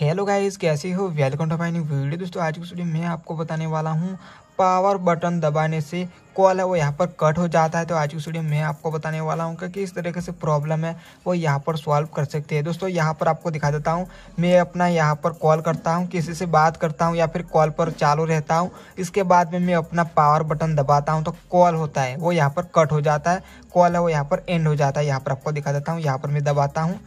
hello guys कैसे हो welcome to mining new video दोस्तों आज की वीडियो मैं आपको बताने वाला हूँ पावर बटन दबाने से कॉल है वो यहाँ पर कट हो जाता है तो आज की वीडियो मैं आपको बताने वाला हूँ कि किस तरीके से प्रॉब्लम है वो यहाँ पर सॉल्व कर सकते हैं दोस्तों यहाँ पर आपको दिखा देता हूँ मैं अपना यहाँ पर कॉल करता हूँ किसी से बात करता हूँ या फिर कॉल पर चालू रहता हूँ इसके बाद में मैं अपना पावर बटन दबाता हूँ तो कॉल होता है वो यहाँ पर कट हो जाता है कॉल है वो यहाँ पर एंड हो जाता है यहाँ पर आपको दिखा देता हूँ यहाँ पर मैं दबाता हूँ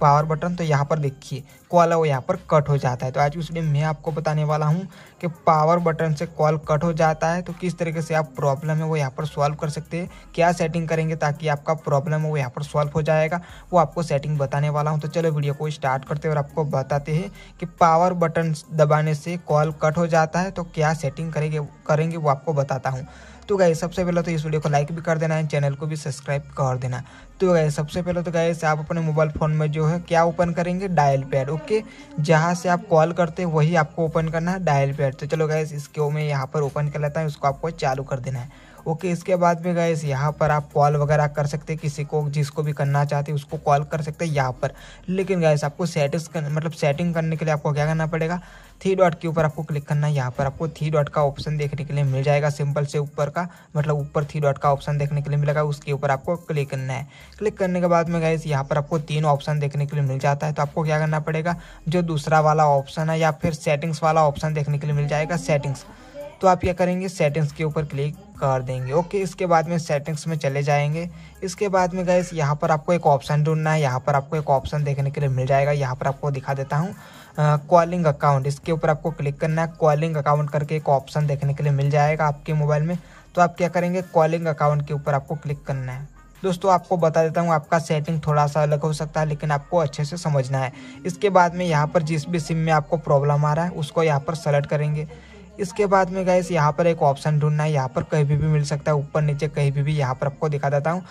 पावर बटन तो यहाँ पर देखिए कॉल है वो यहाँ पर कट हो जाता है तो आज उस वीडियो में आपको बताने वाला हूँ कि पावर बटन से कॉल कट हो जाता है तो किस तरीके से आप प्रॉब्लम है वो यहाँ पर सॉल्व कर सकते हैं क्या सेटिंग करेंगे ताकि आपका प्रॉब्लम है वो यहाँ पर सॉल्व हो जाएगा वो आपको सेटिंग बताने वाला हूँ तो चलो वीडियो को स्टार्ट करते हैं और आपको बताते हैं कि पावर बटन दबाने से कॉल कट हो जाता है तो क्या सेटिंग करेंगे करेंगे वो आपको बताता हूँ तो गए सबसे पहले तो इस वीडियो को लाइक भी कर देना है चैनल को भी सब्सक्राइब कर देना तो गए सबसे पहले तो गए आप अपने मोबाइल फ़ोन में जो है क्या ओपन करेंगे डायल पैड ओके जहाँ से आप कॉल करते हैं वही आपको ओपन करना है डायल पैड तो चलो गैस इसको मैं यहाँ पर ओपन कर लेता हूँ इसको आपको चालू कर देना है ओके इसके बाद में गए यहाँ पर आप कॉल वगैरह कर सकते हैं किसी को जिसको भी करना चाहते हैं उसको कॉल कर सकते हैं यहाँ पर लेकिन गए आपको सेटिंग्स मतलब सेटिंग करने के लिए आपको क्या करना पड़ेगा थ्री डॉट के ऊपर आपको क्लिक करना है यहाँ पर आपको थ्री डॉट का ऑप्शन देखने के लिए मिल जाएगा सिंपल से ऊपर का मतलब ऊपर थ्री डॉट का ऑप्शन देखने के लिए मिलेगा उसके ऊपर आपको क्लिक करना है क्लिक करने के बाद में गए यहाँ पर आपको तीन ऑप्शन देखने के लिए मिल जाता है तो आपको क्या करना पड़ेगा जो दूसरा वाला ऑप्शन है या फिर सेटिंग्स वाला ऑप्शन देखने के लिए मिल जाएगा सेटिंग्स तो आप क्या करेंगे सेटिंग्स के ऊपर क्लिक कर देंगे ओके इसके बाद में सेटिंग्स में चले जाएंगे इसके बाद में गए यहाँ पर आपको एक ऑप्शन ढूंढना है यहाँ पर आपको एक ऑप्शन देखने के लिए मिल जाएगा यहाँ पर आपको दिखा देता हूँ कॉलिंग अकाउंट इसके ऊपर आपको क्लिक करना है कॉलिंग अकाउंट करके एक ऑप्शन देखने के लिए मिल जाएगा आपके मोबाइल में तो आप क्या करेंगे कॉलिंग अकाउंट के ऊपर आपको क्लिक करना है दोस्तों आपको बता देता हूँ आपका सेटिंग थोड़ा सा अलग हो सकता है लेकिन आपको अच्छे से समझना है इसके बाद में यहाँ पर जिस भी सिम में आपको प्रॉब्लम आ रहा है उसको यहाँ पर सेलेक्ट करेंगे इसके बाद में गए यहाँ पर एक ऑप्शन ढूंढना है यहाँ पर कहीं भी, भी मिल सकता है ऊपर नीचे कहीं भी, भी यहाँ पर आपको दिखा देता हूँ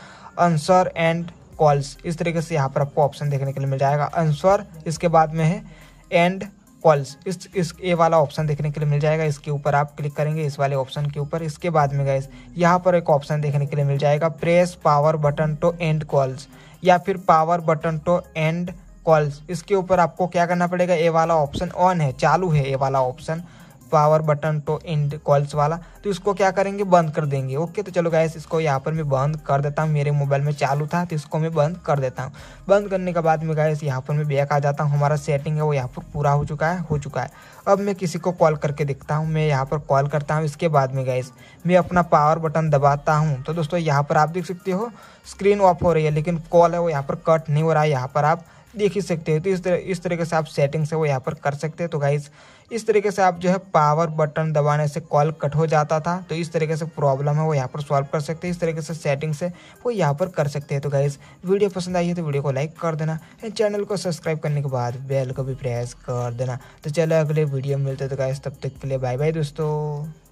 आंसर एंड कॉल्स इस तरीके से यहाँ पर आपको ऑप्शन देखने के लिए मिल जाएगा आंसर इसके बाद में है एंड कॉल्स इस इस ए वाला ऑप्शन देखने के लिए मिल जाएगा इसके ऊपर आप क्लिक करेंगे इस वाले ऑप्शन के ऊपर इसके बाद में गए यहाँ पर एक ऑप्शन देखने के लिए मिल जाएगा press power button to end calls या फिर power button to end calls इसके ऊपर आपको क्या करना पड़ेगा ए वाला ऑप्शन ऑन है चालू है ए वाला option power button to end calls वाला तो इसको क्या करेंगे बंद कर देंगे ओके तो चलो गैस इसको यहाँ पर मैं बंद कर देता हूँ मेरे मोबाइल में चालू था तो इसको मैं बंद कर देता हूँ बंद करने के बाद में गैस यहाँ पर मैं बैक आ जाता हूँ हमारा सेटिंग है वो यहाँ पर पूरा हो चुका है हो चुका है अब मैं किसी को कॉल करके देखता हूँ मैं यहाँ पर कॉल करता हूँ इसके बाद में गैस मैं अपना पावर बटन दबाता हूँ तो दोस्तों यहाँ पर आप देख सकते हो स्क्रीन ऑफ हो रही है लेकिन कॉल है वो यहाँ पर कट नहीं हो रहा है यहाँ पर आप देख ही सकते हैं तो इस तरह इस तरीके से आप सेटिंग्स से है वो यहाँ पर कर सकते हैं तो गाइज इस तरीके से आप जो है पावर बटन दबाने से कॉल कट हो जाता था तो इस तरीके से प्रॉब्लम है वो यहाँ पर सॉल्व कर सकते हैं इस तरीके से सेटिंग से वो यहाँ पर कर सकते हैं तो गाइज वीडियो पसंद आई है तो वीडियो को लाइक कर देना एंड चैनल को सब्सक्राइब करने के बाद बेल को भी प्रेस कर देना तो चलो अगले वीडियो मिलते तो गाइज तब तक के लिए बाय बाय दोस्तों